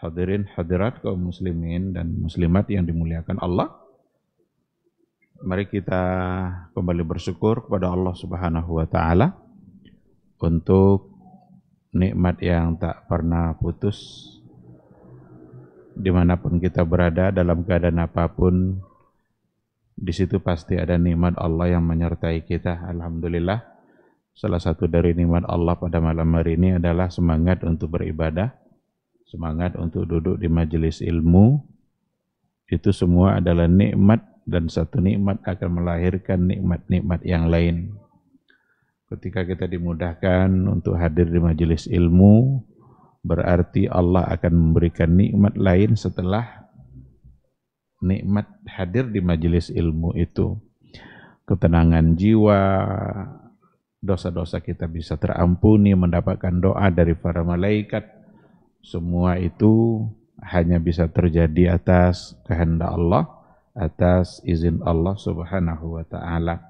hadirin hadirat kaum muslimin dan muslimat yang dimuliakan Allah. Mari kita kembali bersyukur kepada Allah Subhanahu wa taala untuk nikmat yang tak pernah putus dimanapun kita berada dalam keadaan apapun di situ pasti ada nikmat Allah yang menyertai kita alhamdulillah salah satu dari nikmat Allah pada malam hari ini adalah semangat untuk beribadah semangat untuk duduk di majelis ilmu, itu semua adalah nikmat dan satu nikmat akan melahirkan nikmat-nikmat yang lain. Ketika kita dimudahkan untuk hadir di majelis ilmu, berarti Allah akan memberikan nikmat lain setelah nikmat hadir di majelis ilmu itu. Ketenangan jiwa, dosa-dosa kita bisa terampuni, mendapatkan doa dari para malaikat, semua itu hanya bisa terjadi atas kehendak Allah, atas izin Allah Subhanahu wa taala.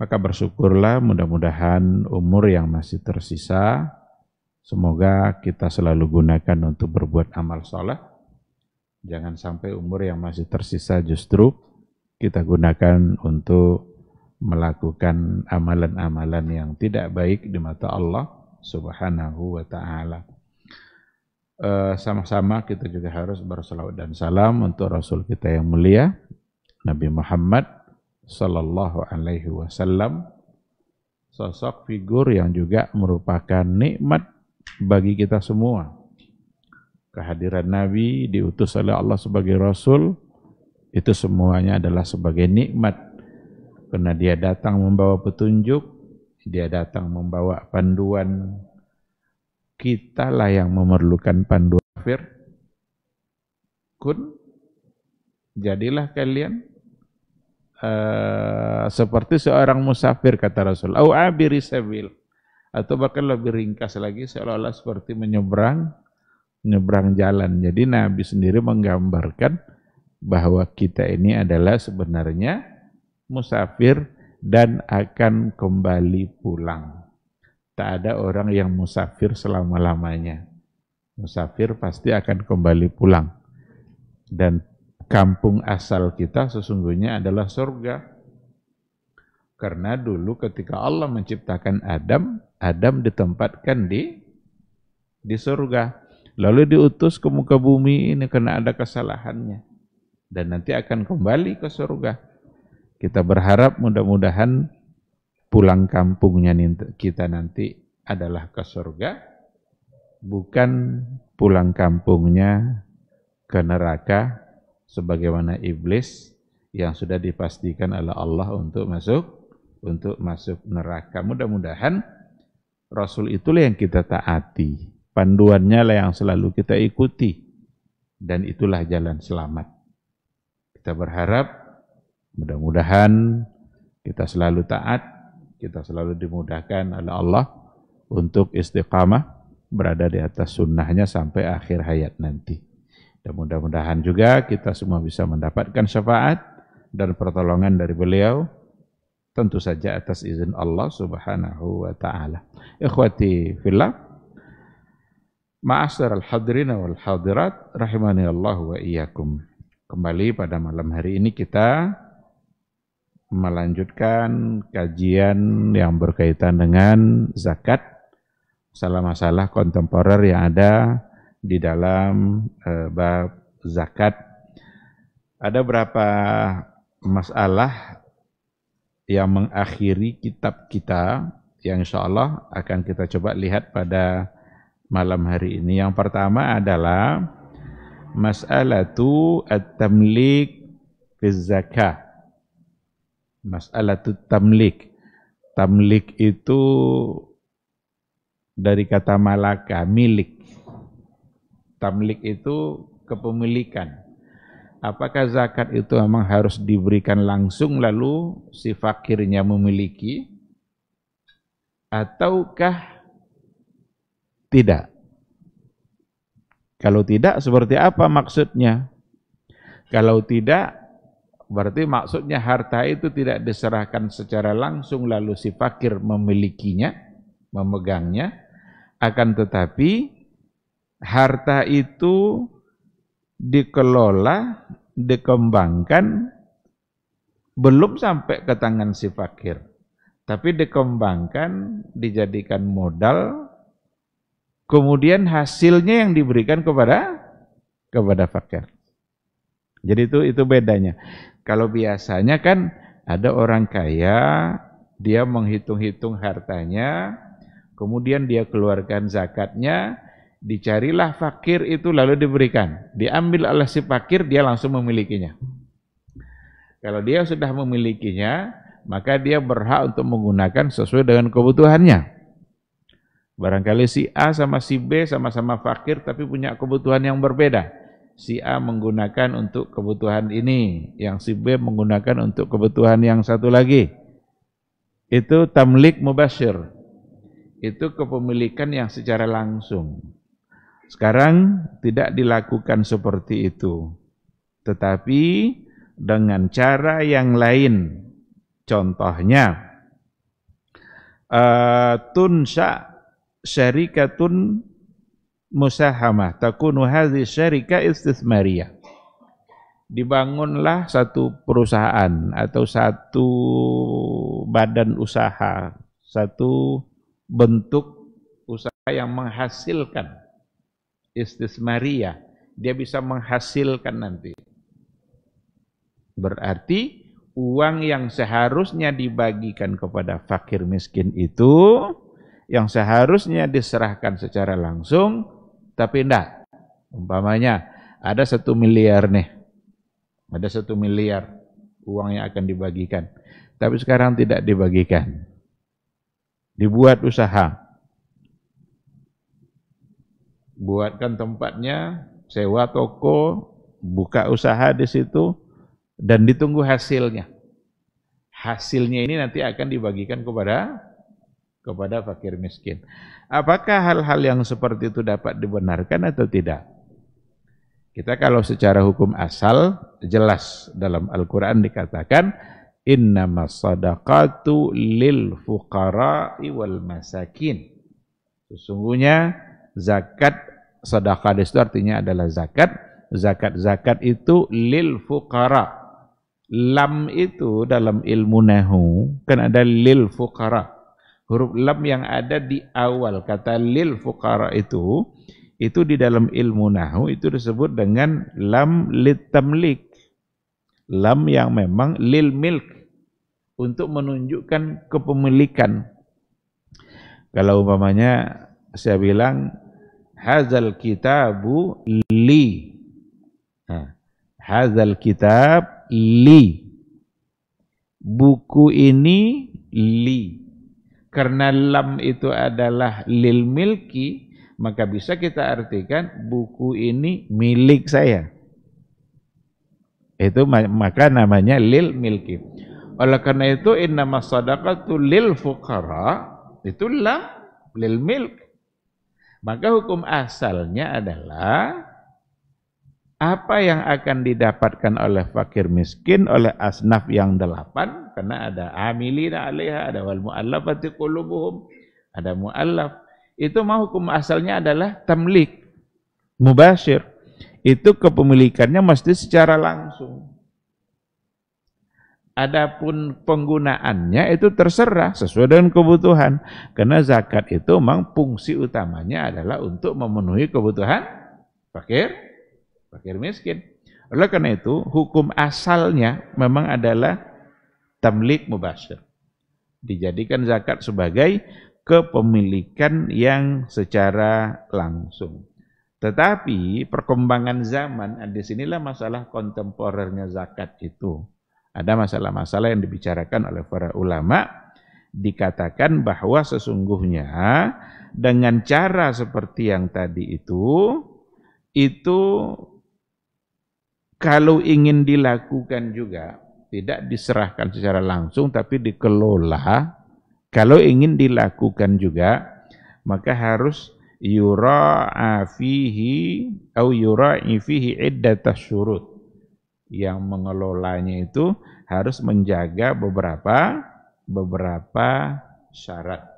Maka bersyukurlah mudah-mudahan umur yang masih tersisa semoga kita selalu gunakan untuk berbuat amal soleh. Jangan sampai umur yang masih tersisa justru kita gunakan untuk melakukan amalan-amalan yang tidak baik di mata Allah Subhanahu wa taala. Eh, sama-sama uh, kita juga harus bersalawat dan salam untuk Rasul kita yang mulia Nabi Muhammad Sallallahu Alaihi Wasallam sosok figur yang juga merupakan nikmat bagi kita semua kehadiran Nabi diutus oleh Allah sebagai Rasul itu semuanya adalah sebagai nikmat karena dia datang membawa petunjuk dia datang membawa panduan Kitalah yang memerlukan panduan kafir. Kun, jadilah kalian uh, seperti seorang musafir, kata Rasul. Au abiri sabil. Atau bahkan lebih ringkas lagi, seolah-olah seperti menyeberang menyeberang jalan. Jadi Nabi sendiri menggambarkan bahwa kita ini adalah sebenarnya musafir dan akan kembali pulang tak ada orang yang musafir selama-lamanya. Musafir pasti akan kembali pulang. Dan kampung asal kita sesungguhnya adalah surga. Karena dulu ketika Allah menciptakan Adam, Adam ditempatkan di di surga. Lalu diutus ke muka bumi ini karena ada kesalahannya. Dan nanti akan kembali ke surga. Kita berharap mudah-mudahan pulang kampungnya kita nanti adalah ke surga, bukan pulang kampungnya ke neraka sebagaimana iblis yang sudah dipastikan oleh Allah untuk masuk untuk masuk neraka. Mudah-mudahan Rasul itulah yang kita taati, panduannya lah yang selalu kita ikuti dan itulah jalan selamat. Kita berharap mudah-mudahan kita selalu taat kita selalu dimudahkan oleh Allah untuk istiqamah berada di atas sunnahnya sampai akhir hayat nanti. Dan mudah-mudahan juga kita semua bisa mendapatkan syafaat dan pertolongan dari beliau tentu saja atas izin Allah Subhanahu wa taala. Ikhwati fillah, ma'asar al hadirina wal hadirat rahimani Allah wa iyyakum. Kembali pada malam hari ini kita melanjutkan kajian yang berkaitan dengan zakat masalah-masalah kontemporer yang ada di dalam e, bab zakat ada berapa masalah yang mengakhiri kitab kita yang insya Allah akan kita coba lihat pada malam hari ini yang pertama adalah masalah tu at-tamlik fi zakah masalah itu tamlik. Tamlik itu dari kata malaka, milik. Tamlik itu kepemilikan. Apakah zakat itu memang harus diberikan langsung lalu si fakirnya memiliki? Ataukah tidak? Kalau tidak, seperti apa maksudnya? Kalau tidak, Berarti maksudnya harta itu tidak diserahkan secara langsung lalu si fakir memilikinya, memegangnya. Akan tetapi harta itu dikelola, dikembangkan belum sampai ke tangan si fakir. Tapi dikembangkan, dijadikan modal, kemudian hasilnya yang diberikan kepada kepada fakir. Jadi itu itu bedanya. Kalau biasanya kan ada orang kaya, dia menghitung-hitung hartanya, kemudian dia keluarkan zakatnya, dicarilah fakir itu lalu diberikan. Diambil oleh si fakir, dia langsung memilikinya. Kalau dia sudah memilikinya, maka dia berhak untuk menggunakan sesuai dengan kebutuhannya. Barangkali si A sama si B sama-sama fakir tapi punya kebutuhan yang berbeda si A menggunakan untuk kebutuhan ini, yang si B menggunakan untuk kebutuhan yang satu lagi. Itu tamlik mubashir. Itu kepemilikan yang secara langsung. Sekarang tidak dilakukan seperti itu. Tetapi dengan cara yang lain. Contohnya, uh, eh, tunsa syarikatun musahamah takunu hadhi syarika istismaria dibangunlah satu perusahaan atau satu badan usaha satu bentuk usaha yang menghasilkan istismaria dia bisa menghasilkan nanti berarti uang yang seharusnya dibagikan kepada fakir miskin itu yang seharusnya diserahkan secara langsung tapi enggak. Umpamanya ada satu miliar nih. Ada satu miliar uang yang akan dibagikan. Tapi sekarang tidak dibagikan. Dibuat usaha. Buatkan tempatnya, sewa toko, buka usaha di situ, dan ditunggu hasilnya. Hasilnya ini nanti akan dibagikan kepada kepada fakir miskin. Apakah hal-hal yang seperti itu dapat dibenarkan atau tidak? Kita kalau secara hukum asal jelas dalam Al-Qur'an dikatakan Inna sadaqatu lil fuqara'i wal masakin. Sesungguhnya zakat sedekah itu artinya adalah zakat. Zakat-zakat itu lil fuqara. Lam itu dalam ilmu nahu kan ada lil fuqara huruf lam yang ada di awal kata lil fuqara itu itu di dalam ilmu nahu itu disebut dengan lam litamlik lam yang memang lil milk untuk menunjukkan kepemilikan kalau umpamanya saya bilang hazal kitabu li nah, hazal kitab li buku ini li karena lam itu adalah lil milki, maka bisa kita artikan buku ini milik saya. Itu maka namanya lil milki. Oleh karena itu innama sadaqatu lil fuqara itu lam lil milk. Maka hukum asalnya adalah apa yang akan didapatkan oleh fakir miskin oleh asnaf yang delapan karena ada amilina alaiha ada wal muallafati qulubuhum ada muallaf itu mau hukum asalnya adalah tamlik mubashir itu kepemilikannya mesti secara langsung adapun penggunaannya itu terserah sesuai dengan kebutuhan karena zakat itu memang fungsi utamanya adalah untuk memenuhi kebutuhan fakir fakir miskin. Oleh karena itu, hukum asalnya memang adalah tamlik mubashir. Dijadikan zakat sebagai kepemilikan yang secara langsung. Tetapi perkembangan zaman, ah, di sinilah masalah kontemporernya zakat itu. Ada masalah-masalah yang dibicarakan oleh para ulama, dikatakan bahwa sesungguhnya dengan cara seperti yang tadi itu, itu kalau ingin dilakukan juga tidak diserahkan secara langsung tapi dikelola kalau ingin dilakukan juga maka harus yura fihi au yura'i fihi iddatas syurut yang mengelolanya itu harus menjaga beberapa beberapa syarat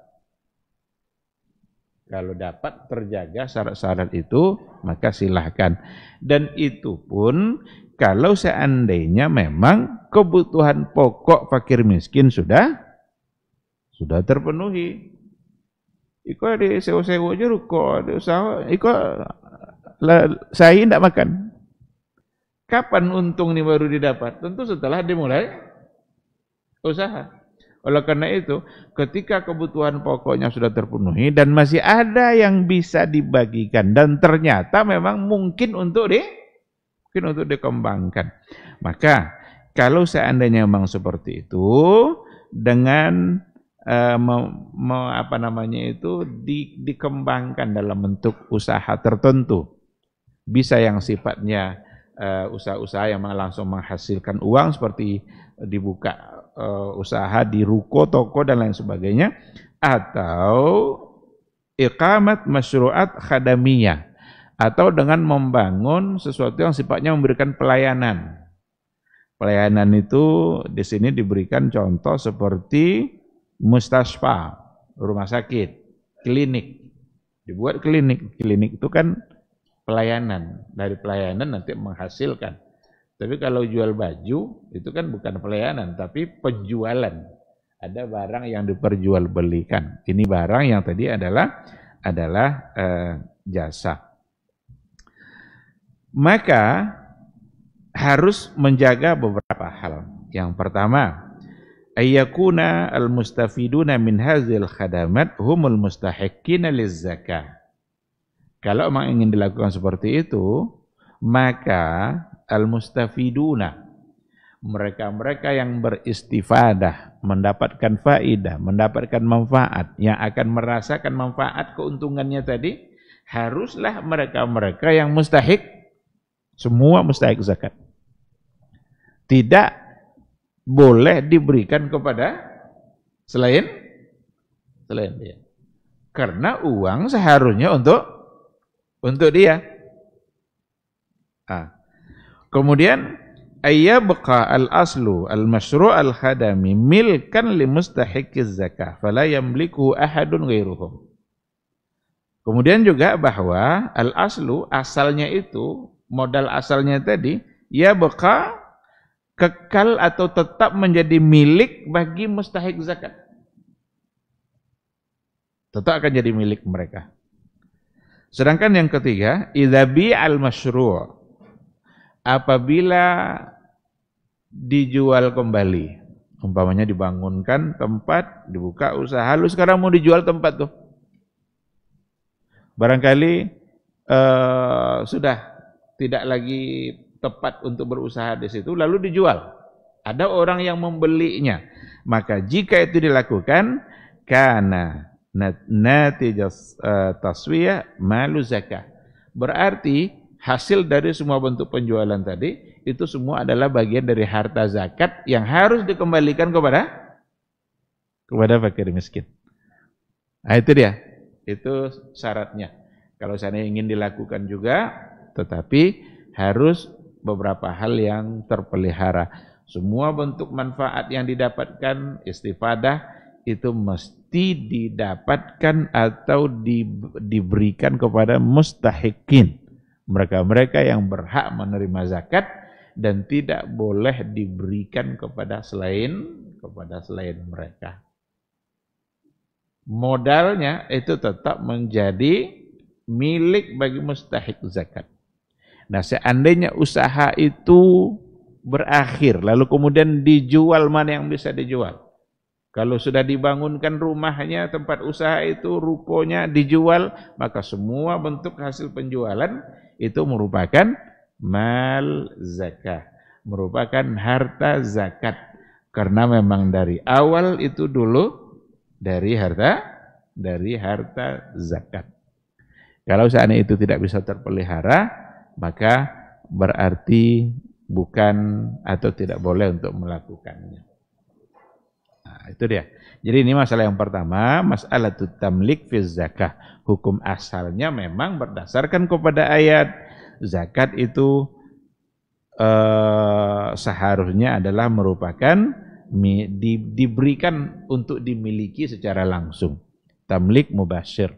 kalau dapat terjaga syarat-syarat itu, maka silahkan. Dan itu pun kalau seandainya memang kebutuhan pokok fakir miskin sudah sudah terpenuhi. Iko di sewa-sewa aja ruko, di usaha, iko saya tidak makan. Kapan untung ini baru didapat? Tentu setelah dimulai usaha. Oleh karena itu, ketika kebutuhan pokoknya sudah terpenuhi dan masih ada yang bisa dibagikan dan ternyata memang mungkin untuk di mungkin untuk dikembangkan. Maka kalau seandainya memang seperti itu dengan eh, me, me, apa namanya itu di, dikembangkan dalam bentuk usaha tertentu. Bisa yang sifatnya eh, usaha-usaha yang langsung menghasilkan uang seperti dibuka Eh, usaha di ruko, toko dan lain sebagainya atau iqamat masyru'at khadamiyah atau dengan membangun sesuatu yang sifatnya memberikan pelayanan. Pelayanan itu di sini diberikan contoh seperti mustasfa, rumah sakit, klinik. Dibuat klinik. Klinik itu kan pelayanan. Dari pelayanan nanti menghasilkan tapi kalau jual baju itu kan bukan pelayanan tapi penjualan. Ada barang yang diperjualbelikan. Ini barang yang tadi adalah adalah eh, jasa. Maka harus menjaga beberapa hal. Yang pertama, ayakuna al-mustafiduna min hazil khadamat humul mustahiqina lizzakah. Kalau memang ingin dilakukan seperti itu, maka al-mustafiduna mereka-mereka yang beristifadah, mendapatkan faidah, mendapatkan manfaat, yang akan merasakan manfaat keuntungannya tadi, haruslah mereka-mereka yang mustahik, semua mustahik zakat. Tidak boleh diberikan kepada selain selain dia. Karena uang seharusnya untuk untuk dia. Ah, Kemudian ayyabqa al-aslu al mashru al-khadami milkan li mustahiqiz zakah fala yamliku ahadun ghairuhum. Kemudian juga bahwa al-aslu asalnya itu modal asalnya tadi ya beka kekal atau tetap menjadi milik bagi mustahik zakat. Tetap akan jadi milik mereka. Sedangkan yang ketiga, idabi al-masyru' apabila dijual kembali. Umpamanya dibangunkan tempat, dibuka usaha, lu sekarang mau dijual tempat tuh. Barangkali uh, sudah tidak lagi tepat untuk berusaha di situ, lalu dijual. Ada orang yang membelinya. Maka jika itu dilakukan, karena natijas eh, taswiyah malu zakah. Berarti hasil dari semua bentuk penjualan tadi itu semua adalah bagian dari harta zakat yang harus dikembalikan kepada kepada fakir miskin. Nah, itu dia. Itu syaratnya. Kalau saya ingin dilakukan juga, tetapi harus beberapa hal yang terpelihara. Semua bentuk manfaat yang didapatkan istifadah itu mesti didapatkan atau di, diberikan kepada mustahikin mereka-mereka yang berhak menerima zakat dan tidak boleh diberikan kepada selain kepada selain mereka. Modalnya itu tetap menjadi milik bagi mustahik zakat. Nah, seandainya usaha itu berakhir lalu kemudian dijual mana yang bisa dijual? Kalau sudah dibangunkan rumahnya, tempat usaha itu, rukonya dijual, maka semua bentuk hasil penjualan itu merupakan mal zakah, merupakan harta zakat. Karena memang dari awal itu dulu dari harta dari harta zakat. Kalau seandainya itu tidak bisa terpelihara, maka berarti bukan atau tidak boleh untuk melakukannya. Nah, itu dia. Jadi ini masalah yang pertama, masalah tamlik fi zakah. Hukum asalnya memang berdasarkan kepada ayat zakat itu eh, seharusnya adalah merupakan mi, di, diberikan untuk dimiliki secara langsung. Tamlik mubasyir.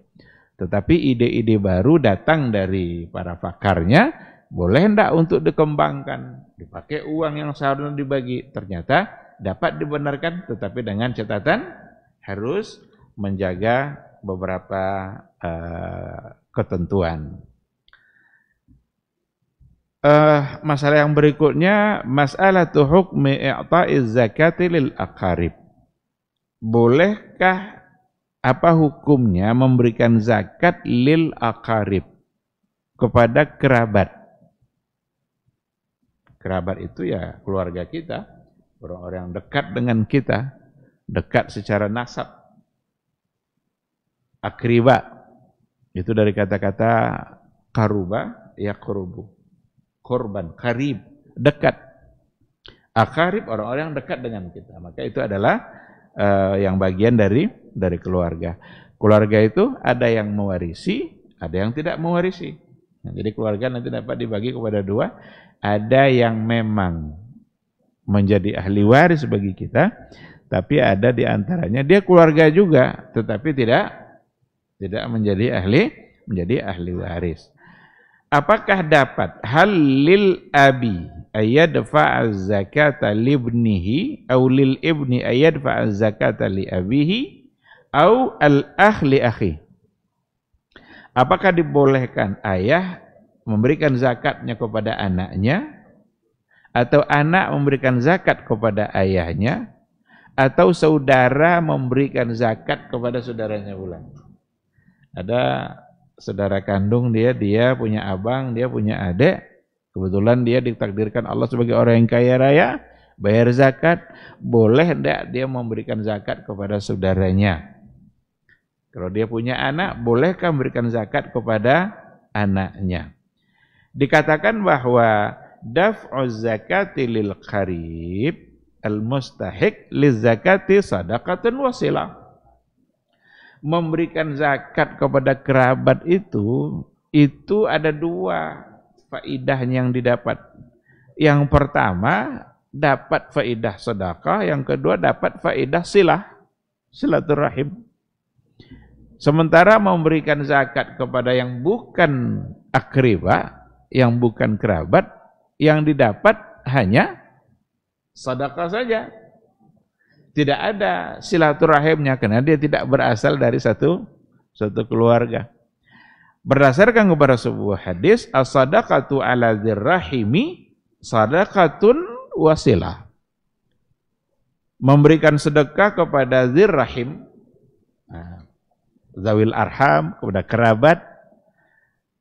Tetapi ide-ide baru datang dari para pakarnya, boleh enggak untuk dikembangkan? Dipakai uang yang seharusnya dibagi. Ternyata dapat dibenarkan tetapi dengan catatan harus menjaga beberapa uh, ketentuan. Uh, masalah yang berikutnya masalah tuh hukmi i'ta'i zakati lil aqarib. Bolehkah apa hukumnya memberikan zakat lil aqarib kepada kerabat? Kerabat itu ya keluarga kita orang-orang dekat dengan kita, dekat secara nasab, akriba, itu dari kata-kata karuba, ya korubu, korban, karib, dekat. Akarib orang-orang yang dekat dengan kita, maka itu adalah uh, yang bagian dari dari keluarga. Keluarga itu ada yang mewarisi, ada yang tidak mewarisi. Nah, jadi keluarga nanti dapat dibagi kepada dua, ada yang memang menjadi ahli waris bagi kita, tapi ada di antaranya dia keluarga juga, tetapi tidak tidak menjadi ahli menjadi ahli waris. Apakah dapat halil abi ayadfa az-zakata libnihi au lil ibni ayadfa faaz zakat li abihi au al ahli akhi? Apakah dibolehkan ayah memberikan zakatnya kepada anaknya atau anak memberikan zakat kepada ayahnya, atau saudara memberikan zakat kepada saudaranya pula. Ada saudara kandung dia, dia punya abang, dia punya adik, kebetulan dia ditakdirkan Allah sebagai orang yang kaya raya, bayar zakat, boleh tidak dia memberikan zakat kepada saudaranya? Kalau dia punya anak, bolehkah memberikan zakat kepada anaknya? Dikatakan bahwa daf'u zakati lil qarib al mustahik li zakati sadaqatan wasilah. Memberikan zakat kepada kerabat itu itu ada dua faidah yang didapat. Yang pertama dapat faidah sedekah, yang kedua dapat faidah silah silaturahim. Sementara memberikan zakat kepada yang bukan akriba, yang bukan kerabat, yang didapat hanya sedekah saja. Tidak ada silaturahimnya karena dia tidak berasal dari satu satu keluarga. Berdasarkan kepada sebuah hadis, as-sadaqatu ala dirrahimi sadaqatun wasilah. Memberikan sedekah kepada dirrahim, nah, zawil arham kepada kerabat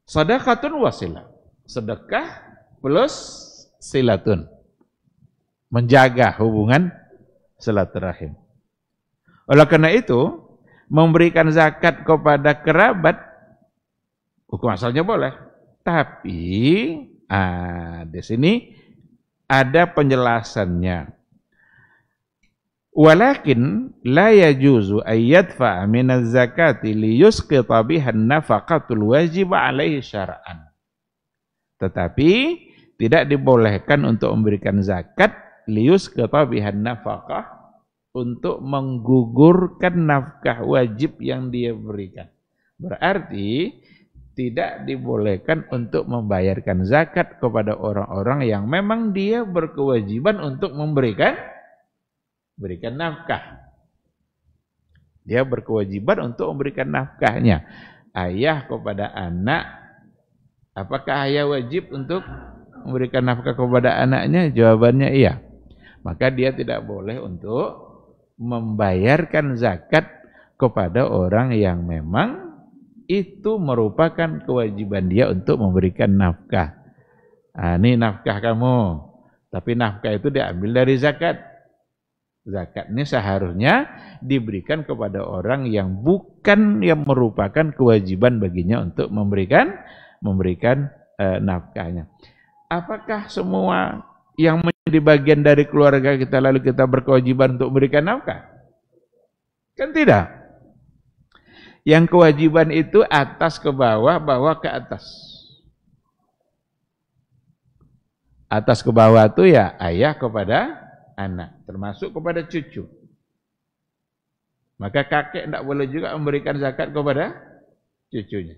sadaqatun wasilah. Sedekah plus silatun. Menjaga hubungan silaturahim. Oleh karena itu, memberikan zakat kepada kerabat, hukum asalnya boleh. Tapi, ah, di sini ada penjelasannya. Walakin la yajuzu ayyadfa minaz zakati li yusqita biha nafaqatul wajib alaihi syara'an. Tetapi tidak dibolehkan untuk memberikan zakat lius ketabihan nafkah untuk menggugurkan nafkah wajib yang dia berikan. Berarti tidak dibolehkan untuk membayarkan zakat kepada orang-orang yang memang dia berkewajiban untuk memberikan berikan nafkah. Dia berkewajiban untuk memberikan nafkahnya. Ayah kepada anak, apakah ayah wajib untuk memberikan nafkah kepada anaknya? Jawabannya iya. Maka dia tidak boleh untuk membayarkan zakat kepada orang yang memang itu merupakan kewajiban dia untuk memberikan nafkah. Nah, ini nafkah kamu, tapi nafkah itu diambil dari zakat. zakat ini seharusnya diberikan kepada orang yang bukan yang merupakan kewajiban baginya untuk memberikan memberikan e, nafkahnya apakah semua yang menjadi bagian dari keluarga kita lalu kita berkewajiban untuk memberikan nafkah? Kan tidak. Yang kewajiban itu atas ke bawah, bawah ke atas. Atas ke bawah itu ya ayah kepada anak, termasuk kepada cucu. Maka kakek tidak boleh juga memberikan zakat kepada cucunya.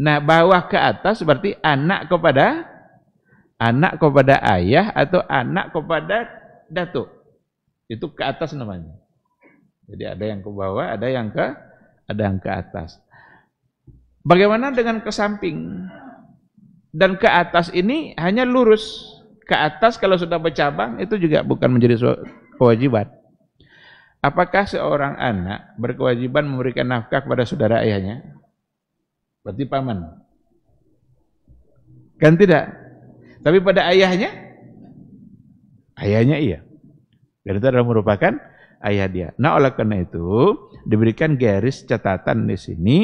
Nah, bawah ke atas berarti anak kepada Anak kepada ayah atau anak kepada datuk. Itu ke atas namanya. Jadi ada yang ke bawah, ada yang ke ada yang ke atas. Bagaimana dengan ke samping? Dan ke atas ini hanya lurus. Ke atas kalau sudah bercabang itu juga bukan menjadi kewajiban. Apakah seorang anak berkewajiban memberikan nafkah kepada saudara ayahnya? Berarti paman. Kan tidak. Tapi pada ayahnya, ayahnya iya. Dan itu adalah merupakan ayah dia. Nah oleh karena itu diberikan garis catatan di sini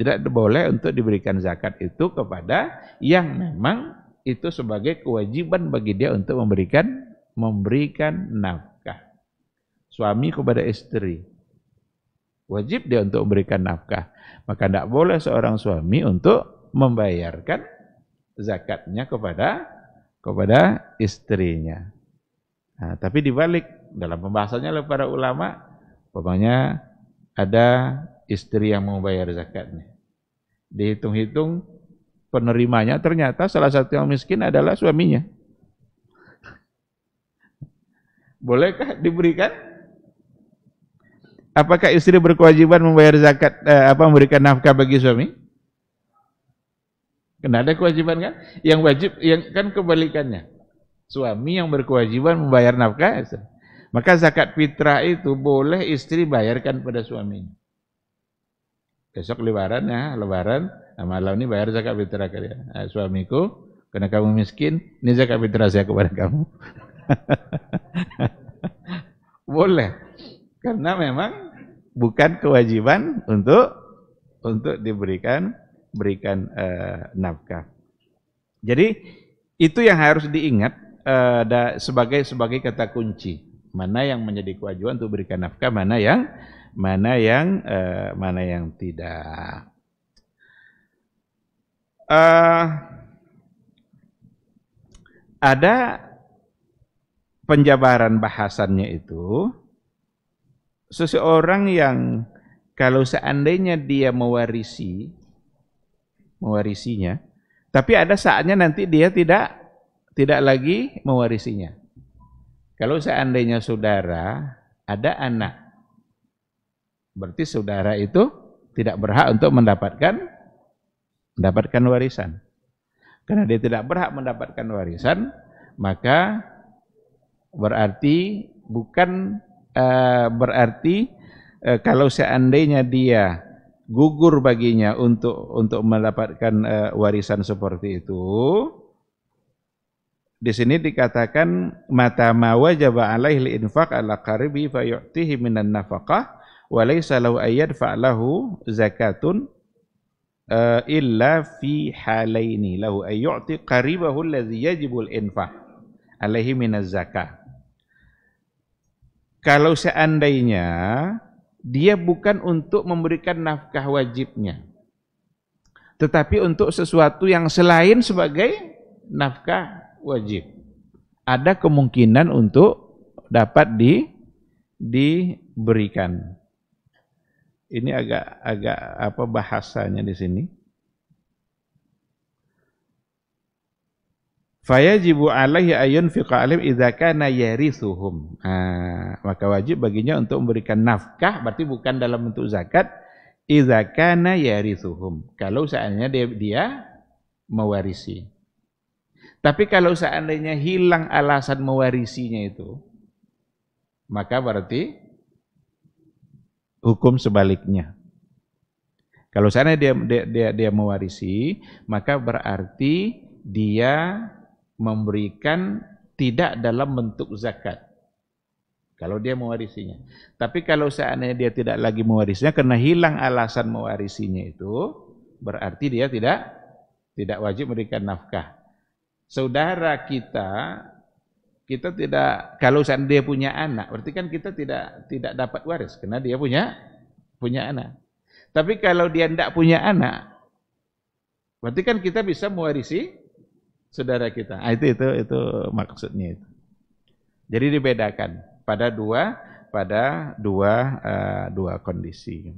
tidak boleh untuk diberikan zakat itu kepada yang memang itu sebagai kewajiban bagi dia untuk memberikan memberikan nafkah. Suami kepada istri wajib dia untuk memberikan nafkah. Maka tidak boleh seorang suami untuk membayarkan zakatnya kepada kepada istrinya. Nah, tapi dibalik dalam pembahasannya oleh para ulama, pokoknya ada istri yang mau bayar zakatnya. Dihitung-hitung penerimanya ternyata salah satu yang miskin adalah suaminya. Bolehkah diberikan? Apakah istri berkewajiban membayar zakat eh, apa memberikan nafkah bagi suami? Karena ada kewajiban kan? Yang wajib, yang kan kebalikannya. Suami yang berkewajiban membayar nafkah. Maka zakat fitrah itu boleh istri bayarkan pada suaminya. Besok lebaran ya, lebaran. Nah, malam ini bayar zakat fitrah kalian. Nah, suamiku, karena kamu miskin, ini zakat fitrah saya kepada kamu. boleh. Karena memang bukan kewajiban untuk untuk diberikan berikan uh, nafkah. Jadi itu yang harus diingat uh, da, sebagai sebagai kata kunci. Mana yang menjadi kewajiban untuk berikan nafkah, mana yang mana yang uh, mana yang tidak. Uh, ada penjabaran bahasannya itu seseorang yang kalau seandainya dia mewarisi mewarisinya. Tapi ada saatnya nanti dia tidak tidak lagi mewarisinya. Kalau seandainya saudara ada anak, berarti saudara itu tidak berhak untuk mendapatkan mendapatkan warisan. Karena dia tidak berhak mendapatkan warisan, maka berarti bukan uh, berarti uh, kalau seandainya dia gugur baginya untuk untuk mendapatkan uh, warisan seperti itu. Di sini dikatakan mata ma wajaba alaihi al ala qaribi fa yu'tihi minan nafaqah wa laysa lahu ayyad fa'lahu zakatun uh, illa fi halaini lahu ay yu'ti qaribahu alladhi yajibu al-infaq alaihi minaz zakah. Kalau seandainya dia bukan untuk memberikan nafkah wajibnya tetapi untuk sesuatu yang selain sebagai nafkah wajib ada kemungkinan untuk dapat di diberikan ini agak agak apa bahasanya di sini Fayajibu alaihi ayun fiqa alim idha kana yarisuhum. Ah, maka wajib baginya untuk memberikan nafkah berarti bukan dalam bentuk zakat Idha kana yarisuhum. Kalau seandainya dia, dia mewarisi. Tapi kalau seandainya hilang alasan mewarisinya itu, maka berarti hukum sebaliknya. Kalau seandainya dia dia dia, dia mewarisi, maka berarti dia memberikan tidak dalam bentuk zakat. Kalau dia mewarisinya. Tapi kalau seandainya dia tidak lagi mewarisinya karena hilang alasan mewarisinya itu, berarti dia tidak tidak wajib memberikan nafkah. Saudara kita kita tidak kalau seandainya dia punya anak, berarti kan kita tidak tidak dapat waris karena dia punya punya anak. Tapi kalau dia tidak punya anak, berarti kan kita bisa mewarisi saudara kita. Ah, itu itu itu maksudnya itu. Jadi dibedakan pada dua pada dua uh, dua kondisi.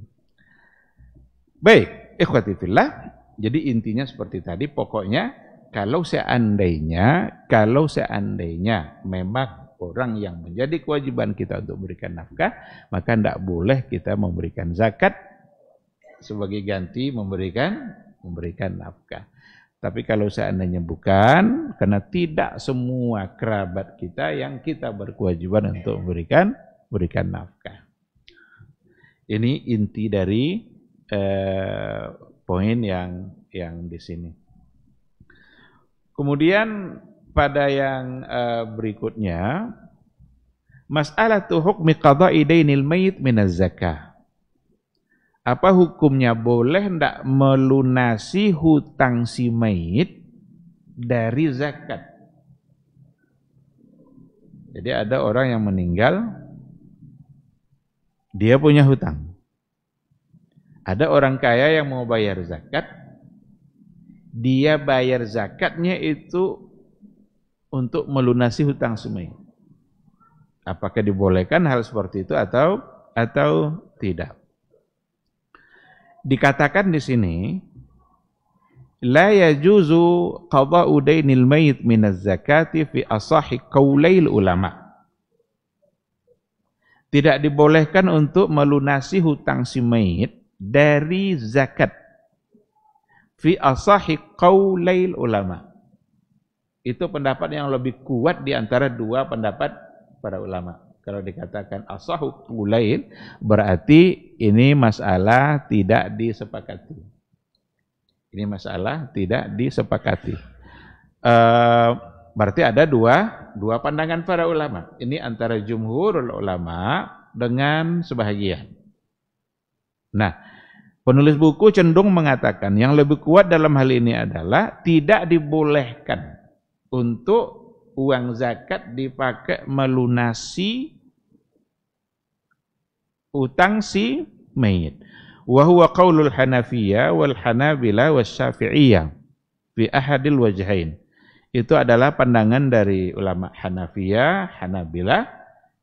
Baik, ikhwat itulah. Jadi intinya seperti tadi, pokoknya kalau seandainya kalau seandainya memang orang yang menjadi kewajiban kita untuk memberikan nafkah, maka tidak boleh kita memberikan zakat sebagai ganti memberikan memberikan nafkah. Tapi kalau seandainya bukan, karena tidak semua kerabat kita yang kita berkewajiban untuk memberikan berikan nafkah. Ini inti dari eh, poin yang yang di sini. Kemudian pada yang eh, berikutnya, masalah tuhuk qada'i dainil mayit minaz zakah apa hukumnya boleh tidak melunasi hutang si mayit dari zakat jadi ada orang yang meninggal dia punya hutang ada orang kaya yang mau bayar zakat dia bayar zakatnya itu untuk melunasi hutang si apakah dibolehkan hal seperti itu atau atau tidak dikatakan di sini la yajuzu qada'u dainil mayit minaz zakati fi asahi qaulail ulama. Tidak dibolehkan untuk melunasi hutang si mayit dari zakat fi asahi qaulail ulama. Itu pendapat yang lebih kuat di antara dua pendapat para ulama. Kalau dikatakan asahu kulain berarti ini masalah tidak disepakati. Ini masalah tidak disepakati. E, berarti ada dua dua pandangan para ulama. Ini antara jumhur ulama dengan sebahagian. Nah, penulis buku cenderung mengatakan yang lebih kuat dalam hal ini adalah tidak dibolehkan untuk uang zakat dipakai melunasi utang si mayit. Wa huwa qaulul Hanafiyah wal Hanabila was Syafi'iyah fi ahadil wajhain. Itu adalah pandangan dari ulama Hanafiyah, Hanabila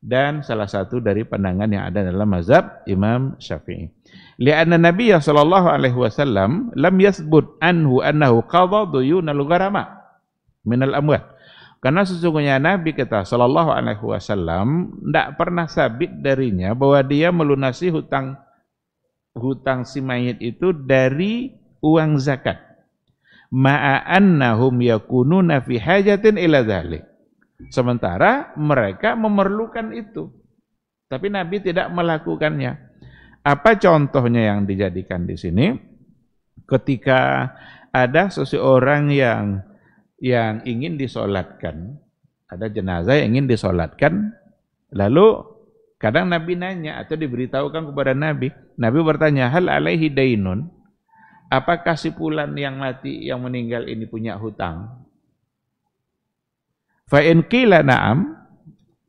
dan salah satu dari pandangan yang ada dalam mazhab Imam Syafi'i. Lianna Nabi sallallahu alaihi wasallam lam yasbut anhu annahu qadha duyunal gharama al amwat. Karena sesungguhnya Nabi kita Shallallahu Alaihi Wasallam tidak pernah sabit darinya bahwa dia melunasi hutang hutang si mayit itu dari uang zakat. Ma'annahum yakununa fi hajatin ila dhalik. Sementara mereka memerlukan itu. Tapi Nabi tidak melakukannya. Apa contohnya yang dijadikan di sini? Ketika ada seseorang yang yang ingin disolatkan, ada jenazah yang ingin disolatkan, lalu kadang Nabi nanya atau diberitahukan kepada Nabi, Nabi bertanya, hal alaihi dainun, apakah si pulan yang mati, yang meninggal ini punya hutang? Fa'in kila na'am,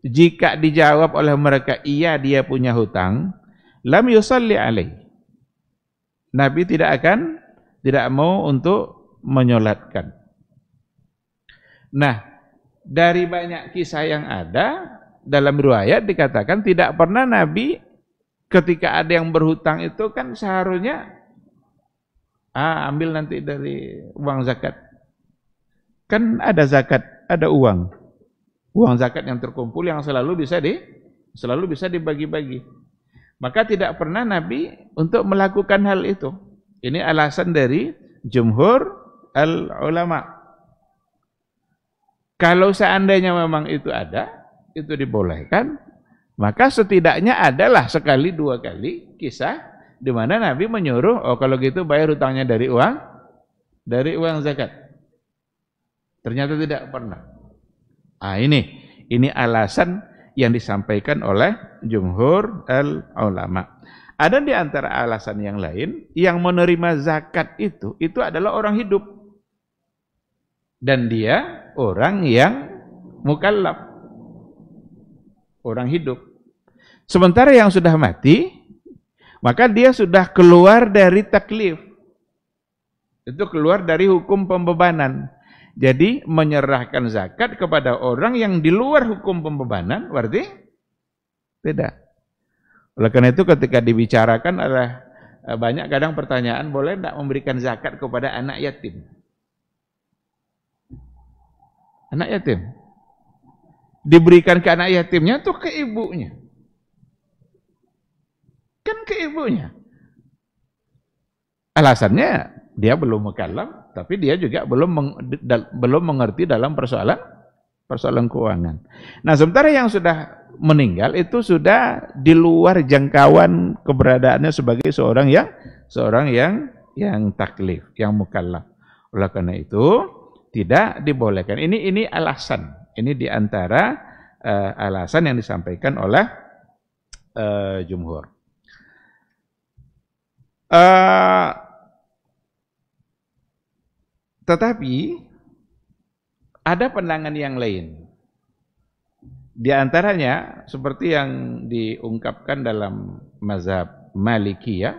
jika dijawab oleh mereka, iya dia punya hutang, lam yusalli alaih. Nabi tidak akan, tidak mau untuk menyolatkan. Nah, dari banyak kisah yang ada dalam riwayat dikatakan tidak pernah Nabi ketika ada yang berhutang itu kan seharusnya ah, ambil nanti dari uang zakat. Kan ada zakat, ada uang. Uang zakat yang terkumpul yang selalu bisa di selalu bisa dibagi-bagi. Maka tidak pernah Nabi untuk melakukan hal itu. Ini alasan dari jumhur al-ulama. Kalau seandainya memang itu ada, itu dibolehkan, maka setidaknya adalah sekali dua kali kisah di mana Nabi menyuruh, oh kalau gitu bayar hutangnya dari uang, dari uang zakat. Ternyata tidak pernah. Ah ini, ini alasan yang disampaikan oleh jumhur al ulama. Ada di antara alasan yang lain yang menerima zakat itu itu adalah orang hidup dan dia orang yang mukallaf. Orang hidup. Sementara yang sudah mati, maka dia sudah keluar dari taklif. Itu keluar dari hukum pembebanan. Jadi menyerahkan zakat kepada orang yang di luar hukum pembebanan, berarti tidak. Oleh karena itu ketika dibicarakan adalah eh, banyak kadang pertanyaan, boleh tidak memberikan zakat kepada anak yatim? Anak yatim. Diberikan ke anak yatimnya tuh ke ibunya. Kan ke ibunya. Alasannya dia belum mengalam, tapi dia juga belum meng, dal, belum mengerti dalam persoalan persoalan keuangan. Nah, sementara yang sudah meninggal itu sudah di luar jangkauan keberadaannya sebagai seorang yang seorang yang yang taklif, yang mukallaf. Oleh karena itu, tidak dibolehkan. Ini ini alasan. Ini diantara uh, eh, alasan yang disampaikan oleh uh, jumhur. Uh, tetapi ada pandangan yang lain. Di antaranya seperti yang diungkapkan dalam mazhab Malikiyah,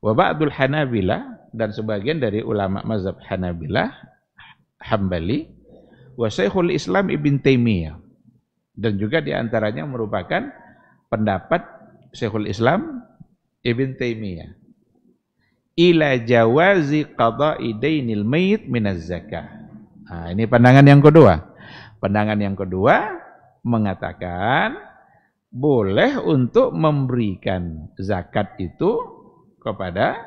wa ba'dul Hanabilah dan sebagian dari ulama mazhab Hanabilah Hambali wa Syekhul Islam Ibn Taimiyah dan juga diantaranya merupakan pendapat Syekhul Islam Ibn Taimiyah ila jawazi qada'i dainil mayyit minaz zakah. Nah, ini pandangan yang kedua. Pandangan yang kedua mengatakan boleh untuk memberikan zakat itu kepada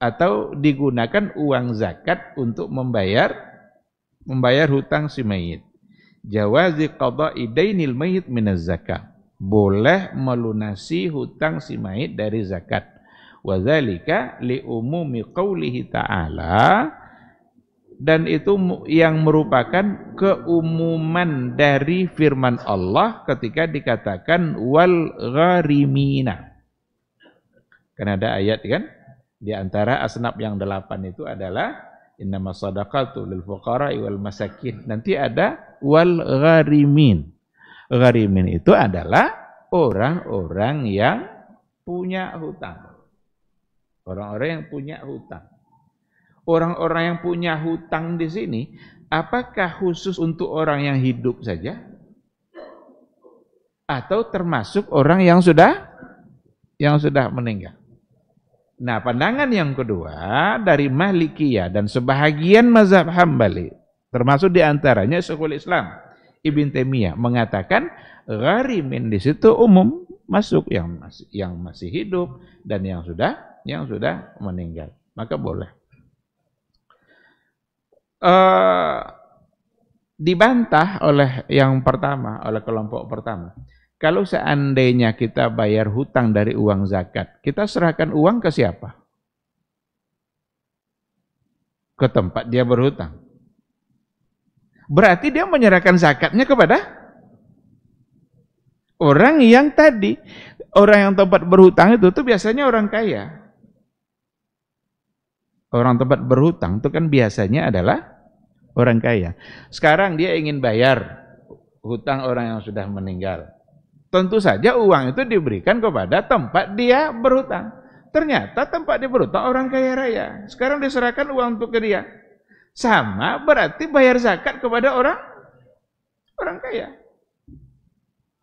atau digunakan uang zakat untuk membayar membayar hutang si mayit. Jawazi qada idainil mayit minaz zakat. Boleh melunasi hutang si mayit dari zakat. zalika li umumi qawlihi ta'ala dan itu yang merupakan keumuman dari firman Allah ketika dikatakan wal gharimina. Karena ada ayat kan di antara asnaf yang delapan itu adalah Innama sadaqatu lil fuqara wal masakin. Nanti ada wal gharimin. Gharimin itu adalah orang-orang yang punya hutang. Orang-orang yang punya hutang. Orang-orang yang punya hutang di sini, apakah khusus untuk orang yang hidup saja? Atau termasuk orang yang sudah yang sudah meninggal? Nah pandangan yang kedua dari Malikiyah dan sebahagian mazhab Hambali termasuk diantaranya Syekhul Islam Ibn Taimiyah mengatakan gharimin di situ umum masuk yang masih yang masih hidup dan yang sudah yang sudah meninggal maka boleh uh, dibantah oleh yang pertama oleh kelompok pertama kalau seandainya kita bayar hutang dari uang zakat, kita serahkan uang ke siapa? Ke tempat dia berhutang. Berarti dia menyerahkan zakatnya kepada orang yang tadi. Orang yang tempat berhutang itu tuh biasanya orang kaya orang tempat berhutang itu kan biasanya adalah orang kaya. Sekarang dia ingin bayar hutang orang yang sudah meninggal. Tentu saja uang itu diberikan kepada tempat dia berhutang. Ternyata tempat dia berhutang orang kaya raya. Sekarang diserahkan uang untuk ke dia. Sama berarti bayar zakat kepada orang orang kaya.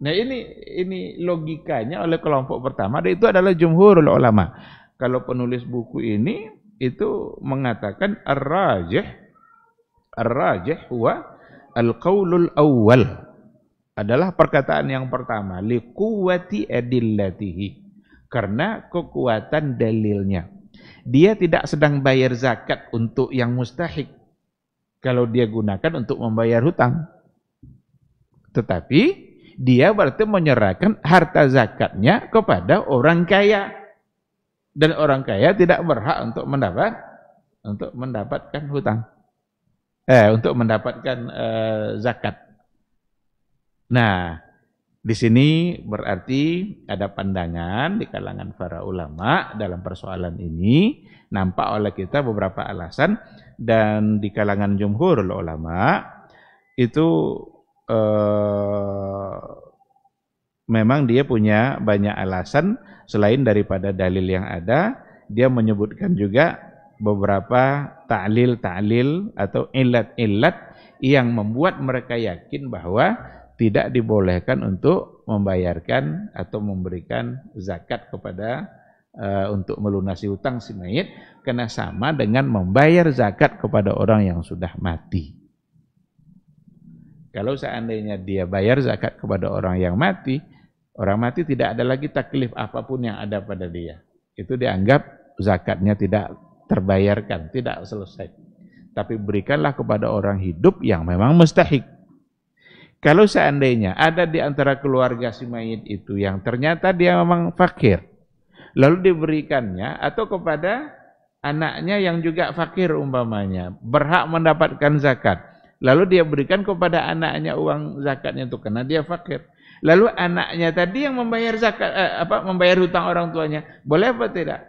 Nah ini ini logikanya oleh kelompok pertama dan itu adalah jumhur ulama. Kalau penulis buku ini itu mengatakan ar-rajih ar-rajih huwa al-qaulul awal adalah perkataan yang pertama liquwati edillatihi karena kekuatan dalilnya. Dia tidak sedang bayar zakat untuk yang mustahik kalau dia gunakan untuk membayar hutang. Tetapi dia berarti menyerahkan harta zakatnya kepada orang kaya. Dan orang kaya tidak berhak untuk mendapat untuk mendapatkan hutang. Eh untuk mendapatkan eh, zakat. Nah, di sini berarti ada pandangan di kalangan para ulama dalam persoalan ini nampak oleh kita beberapa alasan dan di kalangan jumhur ulama itu eh, memang dia punya banyak alasan selain daripada dalil yang ada dia menyebutkan juga beberapa ta'lil-ta'lil atau ilat-ilat yang membuat mereka yakin bahwa tidak dibolehkan untuk membayarkan atau memberikan zakat kepada uh, untuk melunasi hutang si mayit karena sama dengan membayar zakat kepada orang yang sudah mati. Kalau seandainya dia bayar zakat kepada orang yang mati, orang mati tidak ada lagi taklif apapun yang ada pada dia. Itu dianggap zakatnya tidak terbayarkan, tidak selesai. Tapi berikanlah kepada orang hidup yang memang mustahik kalau seandainya ada di antara keluarga si mayit itu yang ternyata dia memang fakir, lalu diberikannya atau kepada anaknya yang juga fakir umpamanya, berhak mendapatkan zakat, lalu dia berikan kepada anaknya uang zakatnya itu karena dia fakir. Lalu anaknya tadi yang membayar zakat eh, apa membayar hutang orang tuanya, boleh apa tidak?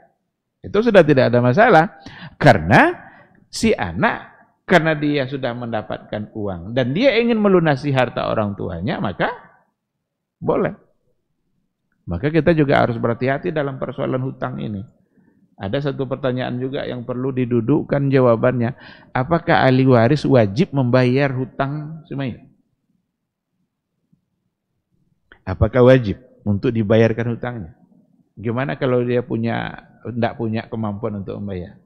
Itu sudah tidak ada masalah karena si anak karena dia sudah mendapatkan uang dan dia ingin melunasi harta orang tuanya, maka boleh. Maka kita juga harus berhati-hati dalam persoalan hutang ini. Ada satu pertanyaan juga yang perlu didudukkan jawabannya. Apakah ahli waris wajib membayar hutang semuanya? Apakah wajib untuk dibayarkan hutangnya? Gimana kalau dia punya tidak punya kemampuan untuk membayar?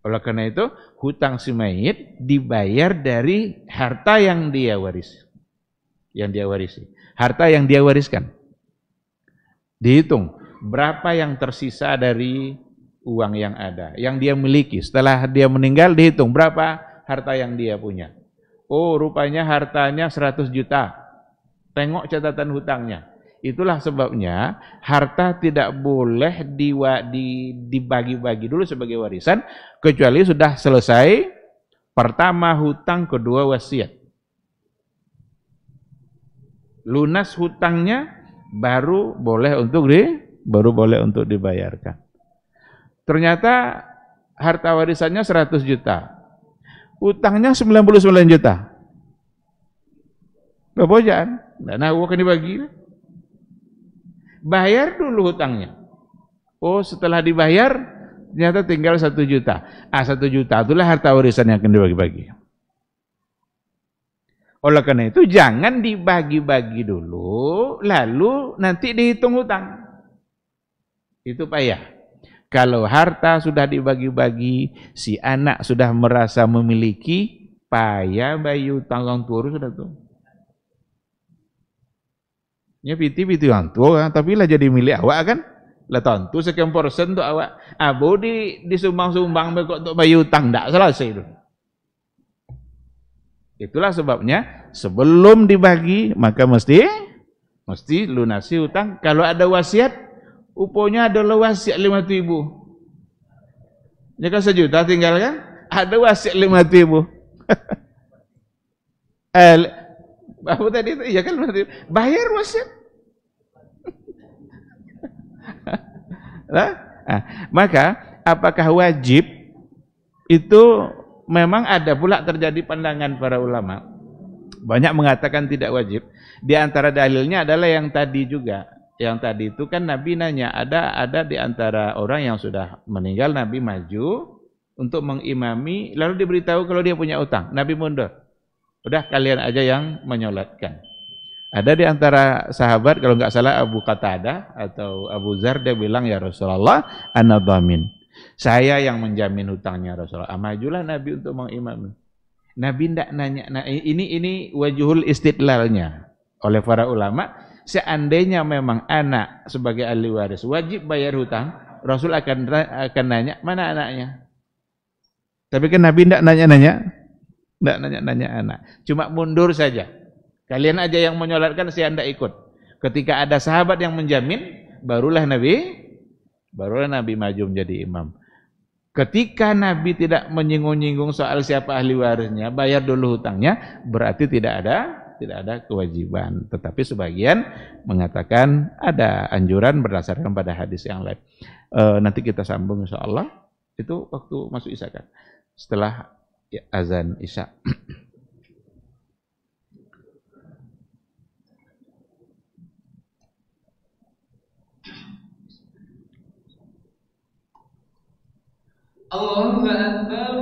Oleh karena itu, hutang si mayit dibayar dari harta yang dia waris Yang dia warisi. Harta yang dia wariskan. Dihitung berapa yang tersisa dari uang yang ada, yang dia miliki. Setelah dia meninggal dihitung berapa harta yang dia punya. Oh, rupanya hartanya 100 juta. Tengok catatan hutangnya. Itulah sebabnya harta tidak boleh di, di, dibagi-bagi dulu sebagai warisan kecuali sudah selesai pertama hutang, kedua wasiat. Lunas hutangnya baru boleh untuk di baru boleh untuk dibayarkan. Ternyata harta warisannya 100 juta. Utangnya 99 juta. Bapaknya, nah, nah, akan dibagi bayar dulu hutangnya. Oh, setelah dibayar ternyata tinggal satu juta. Ah, satu juta itulah harta warisan yang akan dibagi-bagi. Oleh karena itu jangan dibagi-bagi dulu, lalu nanti dihitung hutang. Itu payah. Kalau harta sudah dibagi-bagi, si anak sudah merasa memiliki, payah bayi hutang orang tua sudah tuh. Ya piti piti hantu kan? tapi lah jadi milik awak kan. Lah tentu sekian persen tu awak abu ah, di di sumbang sumbang mek untuk bayar hutang dak selesai itu. Itulah sebabnya sebelum dibagi maka mesti mesti lunasi hutang. Kalau ada wasiat uponya ada adalah wasiat lima ribu. Ya kan sejuta tinggal kan? Ada wasiat lima ribu. eh, Apa tadi itu? Iya kan berarti bayar wasiat. Ya? nah, ah, maka apakah wajib itu memang ada pula terjadi pandangan para ulama. Banyak mengatakan tidak wajib. Di antara dalilnya adalah yang tadi juga. Yang tadi itu kan Nabi nanya, ada ada di antara orang yang sudah meninggal Nabi maju untuk mengimami lalu diberitahu kalau dia punya utang, Nabi mundur. Udah kalian aja yang menyolatkan. Ada di antara sahabat, kalau nggak salah Abu Qatada atau Abu Zar, dia bilang, Ya Rasulullah, anadhamin. Saya yang menjamin hutangnya Rasulullah. Amajulah ah, Nabi untuk mengimami. Nabi tidak nanya, nah, ini ini wajuhul istidlalnya oleh para ulama. Seandainya memang anak sebagai ahli waris wajib bayar hutang, Rasul akan akan nanya mana anaknya. Tapi kan Nabi tidak nanya-nanya, tidak nanya-nanya anak. Cuma mundur saja. Kalian aja yang menyolatkan, saya anda ikut. Ketika ada sahabat yang menjamin, barulah Nabi, barulah Nabi maju menjadi imam. Ketika Nabi tidak menyinggung-nyinggung soal siapa ahli warisnya, bayar dulu hutangnya, berarti tidak ada tidak ada kewajiban. Tetapi sebagian mengatakan ada anjuran berdasarkan pada hadis yang lain. E, nanti kita sambung insya Allah. Itu waktu masuk isakan. Setelah ya, azan isya. Allahu Akbar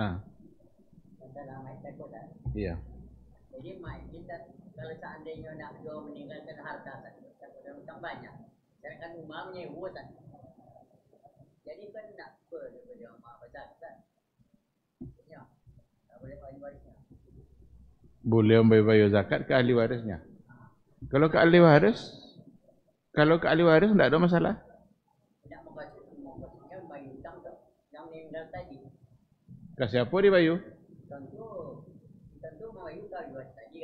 Ha. Dalam mic aku dah. Kan? Ya. Jadi mic kita kalau seandainya nak jual meninggalkan harta tak ada hutang banyak. Sekarang kan rumah menyewa tak. Jadi kan nak apa daripada rumah besar kan. Ya. Tak boleh bagi warisnya. Boleh membayar zakat ke ahli warisnya. Ah. Kalau ke ahli waris, kalau ke ahli waris tidak ada masalah. Kasih di Bayu? Tentu, tentu mau itu kalau tadi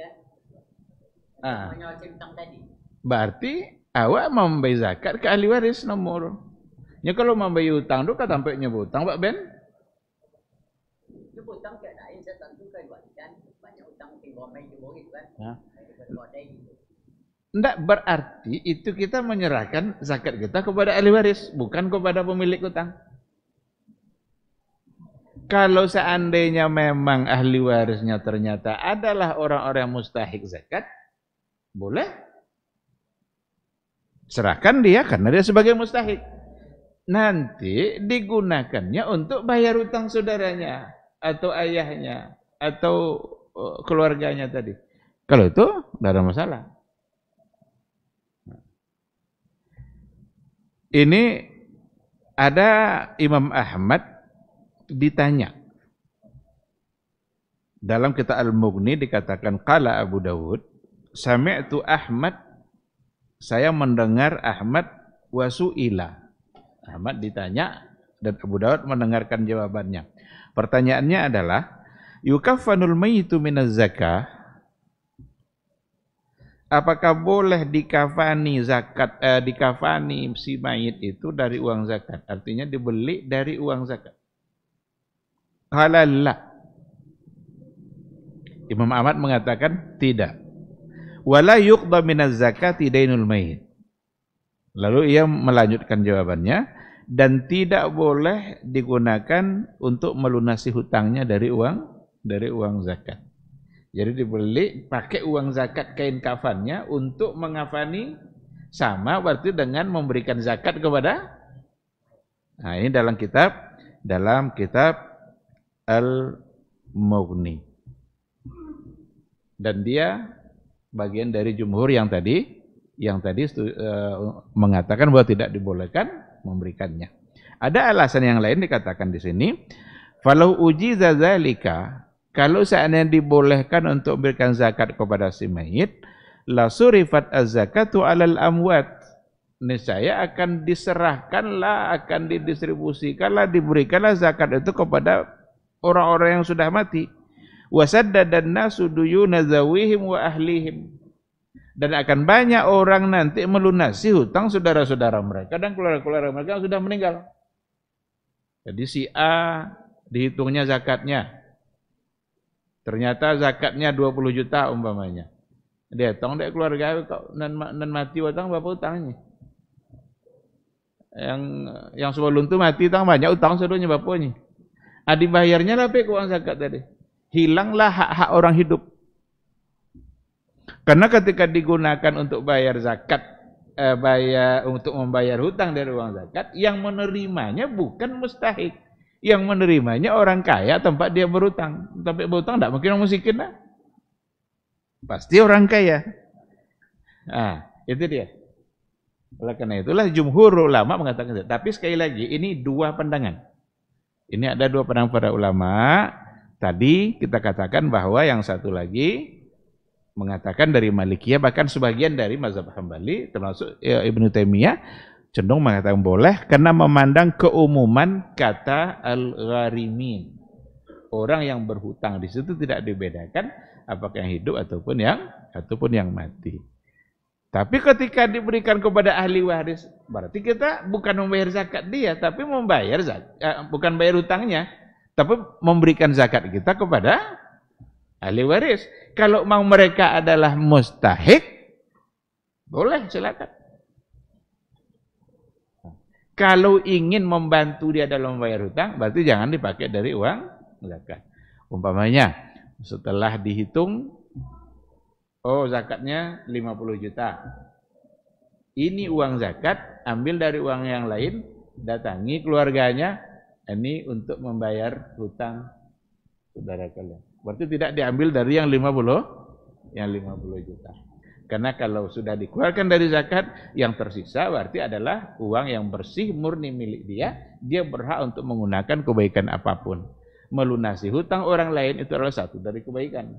kan. Ah. tadi. Berarti awak mau membayar zakat ke ahli waris nomor. Ya kalau membayar utang tu kata sampai nyebut utang Pak Ben? Nyebut utang keadaan, lain saya tentu kan banyak utang tinggal main gitu kan. Tidak berarti itu kita menyerahkan zakat kita kepada ahli waris, bukan kepada pemilik utang. Kalau seandainya memang ahli warisnya ternyata adalah orang-orang mustahik zakat, boleh serahkan dia karena dia sebagai mustahik. Nanti digunakannya untuk bayar utang saudaranya atau ayahnya atau eh, keluarganya tadi. Kalau itu tidak ada masalah. Ini ada Imam Ahmad ditanya. Dalam kitab Al-Mughni dikatakan qala Abu Dawud, sami'tu Ahmad saya mendengar Ahmad wasuila. Ahmad ditanya dan Abu Dawud mendengarkan jawabannya. Pertanyaannya adalah yukafanul mayitu minaz zakah Apakah boleh dikafani zakat eh, dikafani si mayit itu dari uang zakat? Artinya dibeli dari uang zakat. Halal lah. Imam Ahmad mengatakan tidak. Wala yuqda minaz zakati dainul mayit. Lalu ia melanjutkan jawabannya dan tidak boleh digunakan untuk melunasi hutangnya dari uang dari uang zakat. Jadi dibeli pakai uang zakat kain kafannya untuk mengafani sama berarti dengan memberikan zakat kepada Nah, ini dalam kitab dalam kitab al-Mughni. Dan dia bagian dari jumhur yang tadi yang tadi eh, mengatakan bahwa tidak dibolehkan memberikannya. Ada alasan yang lain dikatakan di sini, falau uji zazalika, kalau seandainya dibolehkan untuk memberikan zakat kepada si mayit, la surifat az-zakatu alal amwat. Niscaya akan diserahkanlah, akan didistribusikanlah, diberikanlah zakat itu kepada orang-orang yang sudah mati. Wasadda dan nasu duyuna zawihim wa ahlihim. Dan akan banyak orang nanti melunasi hutang saudara-saudara mereka dan keluarga-keluarga mereka yang sudah meninggal. Jadi si A dihitungnya zakatnya. Ternyata zakatnya 20 juta umpamanya. Dia tong dek keluarga kok nan, nan mati watang berapa utangnya? Yang yang sebelum itu mati tang banyak utang sedunia bapaknya. Ah dibayarnya lah Pak zakat tadi. Hilanglah hak-hak orang hidup. Karena ketika digunakan untuk bayar zakat, eh, bayar untuk membayar hutang dari uang zakat, yang menerimanya bukan mustahik. Yang menerimanya orang kaya tempat dia berhutang. Tapi berhutang tidak mungkin orang miskin lah. Pasti orang kaya. Nah, itu dia. Oleh karena itulah jumhur ulama mengatakan, tapi sekali lagi ini dua pandangan. Ini ada dua pandang para ulama. Tadi kita katakan bahwa yang satu lagi mengatakan dari Malikiyah bahkan sebagian dari mazhab Hambali termasuk ya, Ibnu Taimiyah cenderung mengatakan boleh karena memandang keumuman kata al-gharimin. Orang yang berhutang di situ tidak dibedakan apakah yang hidup ataupun yang ataupun yang mati. Tapi ketika diberikan kepada ahli waris, berarti kita bukan membayar zakat dia, tapi membayar zakat, eh, bukan bayar hutangnya, tapi memberikan zakat kita kepada ahli waris. Kalau mau mereka adalah mustahik, boleh silakan. Kalau ingin membantu dia dalam membayar hutang, berarti jangan dipakai dari uang zakat. Umpamanya setelah dihitung Oh, zakatnya 50 juta. Ini uang zakat, ambil dari uang yang lain, datangi keluarganya, ini untuk membayar hutang saudara kalian. Berarti tidak diambil dari yang 50, yang 50 juta. Karena kalau sudah dikeluarkan dari zakat, yang tersisa berarti adalah uang yang bersih murni milik dia. Dia berhak untuk menggunakan kebaikan apapun. Melunasi hutang orang lain itu adalah satu dari kebaikan.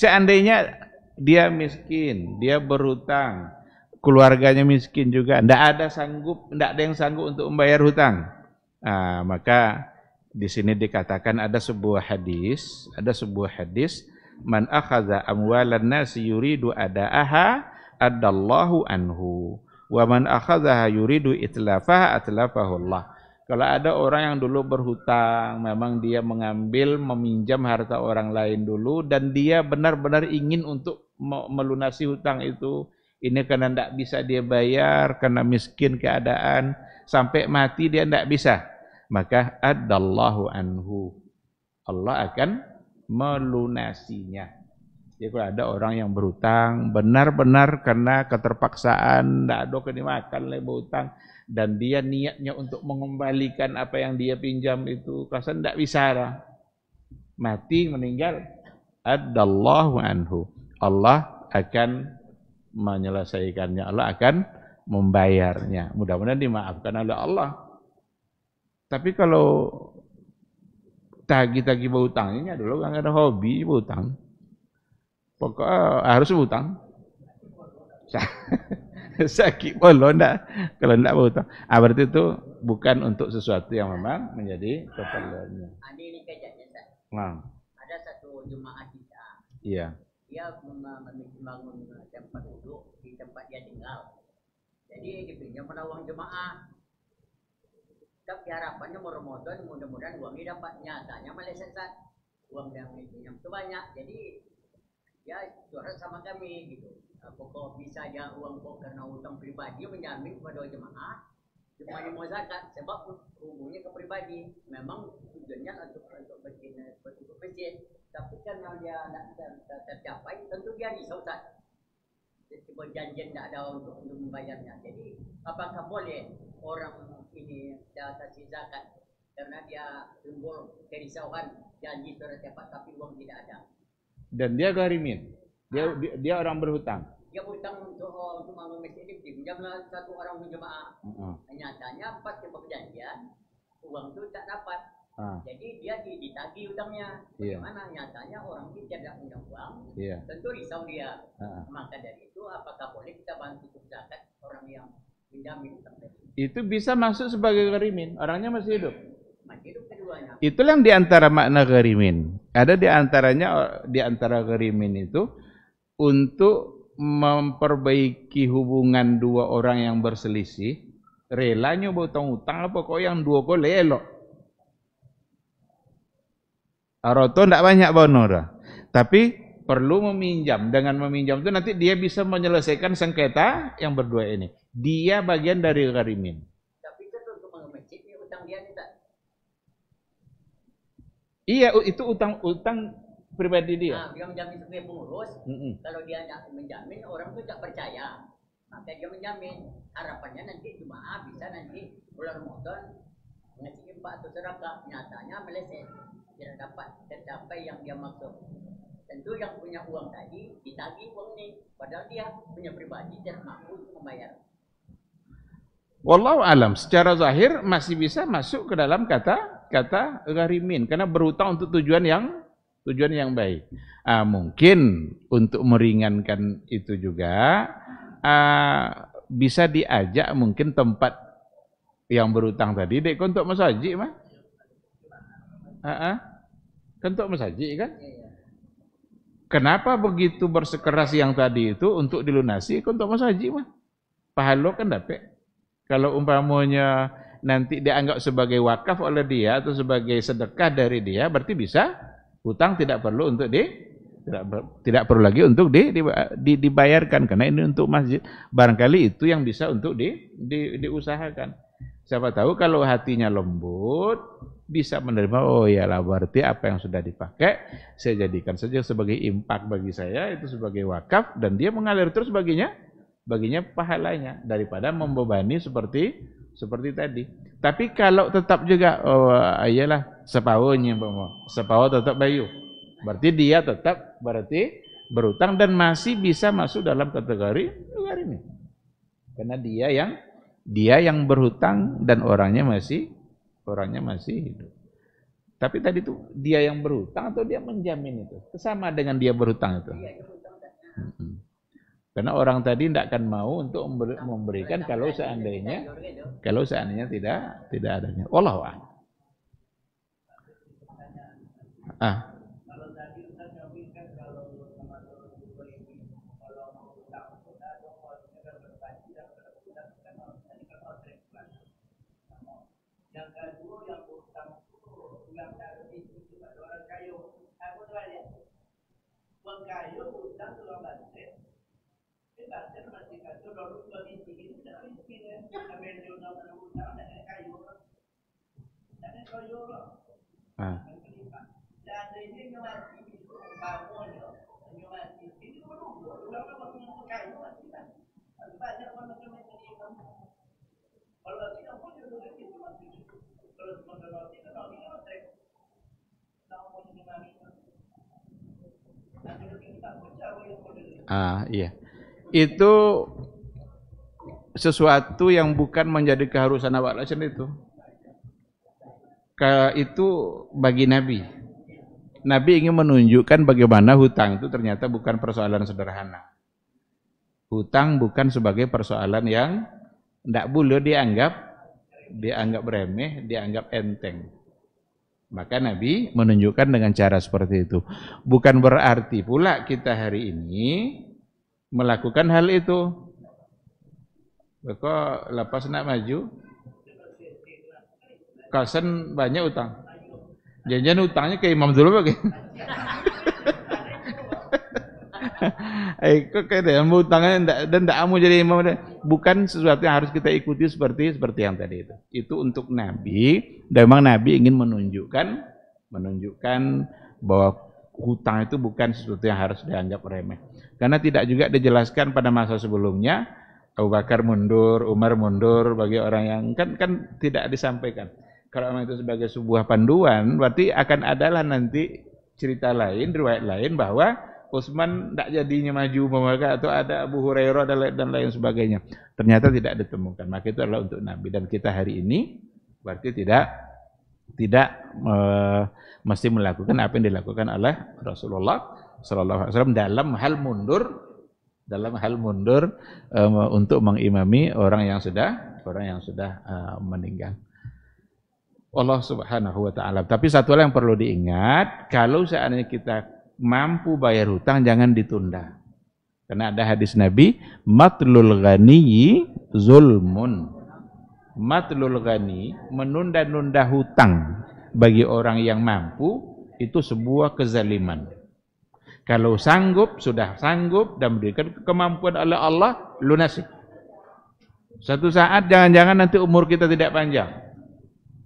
Seandainya dia miskin, dia berhutang, keluarganya miskin juga, ndak ada sanggup, ndak ada yang sanggup untuk membayar hutang. Nah, maka di sini dikatakan ada sebuah hadis, ada sebuah hadis man akhadha amwalan nasi yuridu ada'aha adallahu anhu wa man akhadha yuridu itlafaha atlafahu kalau ada orang yang dulu berhutang, memang dia mengambil, meminjam harta orang lain dulu, dan dia benar-benar ingin untuk melunasi hutang itu. Ini karena tidak bisa dia bayar, karena miskin keadaan, sampai mati dia tidak bisa. Maka adallahu anhu. Allah akan melunasinya. Jadi kalau ada orang yang berhutang, benar-benar karena keterpaksaan, tidak ada kena oleh hutang, dan dia niatnya untuk mengembalikan apa yang dia pinjam itu kasan tidak lah. mati meninggal adallahu anhu Allah akan menyelesaikannya Allah akan membayarnya mudah-mudahan dimaafkan oleh Allah tapi kalau tagi-tagi berhutang ini dulu kan ada hobi berhutang pokok eh, harus berhutang sakit lo enggak? Kalau enggak mau tahu Ah, berarti itu bukan untuk sesuatu yang memang menjadi keperluannya. Ada ini kejadian, Nah. Ada satu jemaah kita. Iya. Dia membangun tempat duduk di tempat dia tinggal. Jadi dia pada uang jemaah. Tapi harapannya mau Ramadan mudah-mudahan uangnya dapat nyatanya malah sesat. Uang yang itu banyak. Jadi ya curhat sama kami gitu ya, pokok bisa misalnya uang pokok karena utang pribadi menjamin kepada jemaah cuma ya. mau zakat sebab hubungnya ke pribadi memang tujuannya untuk untuk bikin untuk masjid tapi karena dia tidak tercapai tentu dia disautat cuma janjian tidak ada untuk untuk membayarnya jadi apakah boleh orang ini atas zakat karena dia timbul kerisauan janji terdapat tapi uang tidak ada dan dia garimin. Dia, dia, dia orang berhutang. Dia berhutang untuk membangun oh, masjid ini pinjamlah satu orang jemaah. Uh-huh. Nyatanya pas dia berjanjian uang itu tak dapat. Uh. Jadi dia ditagih hutangnya. Iya. Bagaimana yeah. nyatanya orang ini tidak punya uang, yeah. tentu risau dia. Uh. Maka dari itu apakah boleh kita bantu zakat orang yang pinjamin hutang Itu bisa masuk sebagai garimin, orangnya masih hidup. Masih hidup keduanya. Itulah yang diantara makna garimin. Ada di antaranya di antara gerimin itu untuk memperbaiki hubungan dua orang yang berselisih, relanya berutang utang apa kok yang dua kok elok. Aroto tidak banyak bono Tapi perlu meminjam. Dengan meminjam itu nanti dia bisa menyelesaikan sengketa yang berdua ini. Dia bagian dari gerimin. Iya, itu utang-utang pribadi dia. Nah, dia menjamin sebagai pengurus. Mm -mm. Kalau dia menjamin, orang itu tidak percaya. Maka dia menjamin. Harapannya nanti Jumaat bisa nanti bulan Ramadan mengasih empat atau seraka. Nyatanya meleset. Tidak dapat tercapai yang dia maksud. Tentu yang punya uang tadi ditagi uang ini. Padahal dia punya pribadi dan mampu membayar. Wallahu alam, secara zahir masih bisa masuk ke dalam kata kata gharimin karena berhutang untuk tujuan yang tujuan yang baik. Ah, mungkin untuk meringankan itu juga ah, bisa diajak mungkin tempat yang berhutang tadi dek untuk masaji mah. Ah, ah. Kentuk masaji kan? Kenapa begitu bersekeras yang tadi itu untuk dilunasi untuk masaji mah? Pahala kan dapat. Kalau umpamanya nanti dianggap sebagai wakaf oleh dia atau sebagai sedekah dari dia berarti bisa hutang tidak perlu untuk di tidak, tidak perlu lagi untuk di, di, di, dibayarkan karena ini untuk masjid barangkali itu yang bisa untuk di, di diusahakan siapa tahu kalau hatinya lembut bisa menerima oh ya lah berarti apa yang sudah dipakai saya jadikan saja sebagai impak bagi saya itu sebagai wakaf dan dia mengalir terus baginya baginya pahalanya daripada membebani seperti seperti tadi. Tapi kalau tetap juga oh ayalah sepawonya umpama, sepawo tetap bayu. Berarti dia tetap berarti berutang dan masih bisa masuk dalam kategori negara ini. Karena dia yang dia yang berhutang dan orangnya masih orangnya masih hidup. Tapi tadi itu dia yang berhutang atau dia menjamin itu? Sama dengan dia berhutang itu. Iya, dia berhutang. Hmm. Karena orang tadi tidak akan mau untuk memberikan kalau seandainya kalau seandainya tidak tidak adanya. Allah Ah. Kan kan kan yang dari itu juga orang kayu. Aku tuh ada. Pengkayu utang tulang batu. Ah. ah. iya itu sesuatu yang bukan menjadi keharusan awak lasan itu. itu bagi Nabi. Nabi ingin menunjukkan bagaimana hutang itu ternyata bukan persoalan sederhana. Hutang bukan sebagai persoalan yang tidak boleh dianggap dianggap remeh, dianggap enteng. Maka Nabi menunjukkan dengan cara seperti itu. Bukan berarti pula kita hari ini melakukan hal itu Kok lepas nak maju kasan banyak utang janjian utangnya ke imam dulu pakai Eh, kok kayak mau utangnya dan tidak mau jadi imam bukan sesuatu yang harus kita ikuti seperti seperti yang tadi itu. Itu untuk Nabi dan memang Nabi ingin menunjukkan menunjukkan bahwa hutang itu bukan sesuatu yang harus dianggap remeh. Karena tidak juga dijelaskan pada masa sebelumnya Abu Bakar mundur, Umar mundur bagi orang yang kan kan tidak disampaikan. Kalau memang itu sebagai sebuah panduan, berarti akan adalah nanti cerita lain, riwayat lain bahwa Utsman tidak jadinya maju memakai atau ada Abu Hurairah dan lain, dan lain sebagainya. Ternyata tidak ditemukan. Maka itu adalah untuk Nabi dan kita hari ini berarti tidak tidak e, mesti melakukan apa yang dilakukan oleh Rasulullah Shallallahu Alaihi Wasallam dalam hal mundur dalam hal mundur um, untuk mengimami orang yang sudah orang yang sudah uh, meninggal. Allah Subhanahu wa taala. Tapi satu hal yang perlu diingat, kalau seandainya kita mampu bayar hutang jangan ditunda. Karena ada hadis Nabi, matlul ghani zulmun. Matlul ghani menunda-nunda hutang bagi orang yang mampu itu sebuah kezaliman. Kalau sanggup, sudah sanggup dan berikan kemampuan oleh Allah, lunasi. Satu saat jangan-jangan nanti umur kita tidak panjang.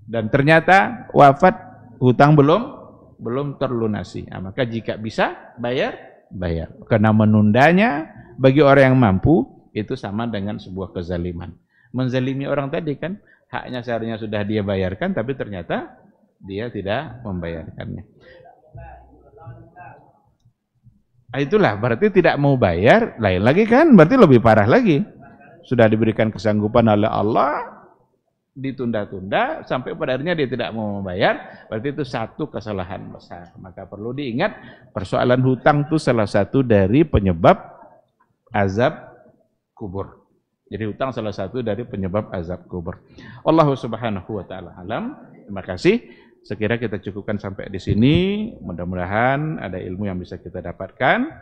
Dan ternyata wafat hutang belum belum terlunasi. Nah, maka jika bisa bayar, bayar. Karena menundanya bagi orang yang mampu itu sama dengan sebuah kezaliman. Menzalimi orang tadi kan haknya seharusnya sudah dia bayarkan tapi ternyata dia tidak membayarkannya. Ah, itulah berarti tidak mau bayar, lain lagi kan berarti lebih parah lagi. Sudah diberikan kesanggupan oleh Allah ditunda-tunda sampai pada akhirnya dia tidak mau membayar, berarti itu satu kesalahan besar. Maka perlu diingat persoalan hutang itu salah satu dari penyebab azab kubur. Jadi hutang salah satu dari penyebab azab kubur. Allah Subhanahu wa taala alam. Terima kasih. Sekira kita cukupkan sampai di sini. Mudah-mudahan ada ilmu yang bisa kita dapatkan.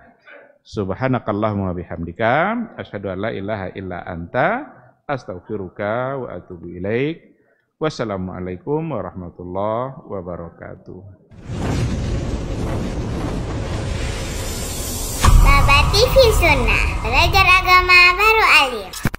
Subhanakallahumma bihamdika asyhadu an la ilaha illa anta astaghfiruka wa atubu ilaik. Wassalamualaikum warahmatullahi wabarakatuh. Baba TV Sunnah, belajar agama baru alim.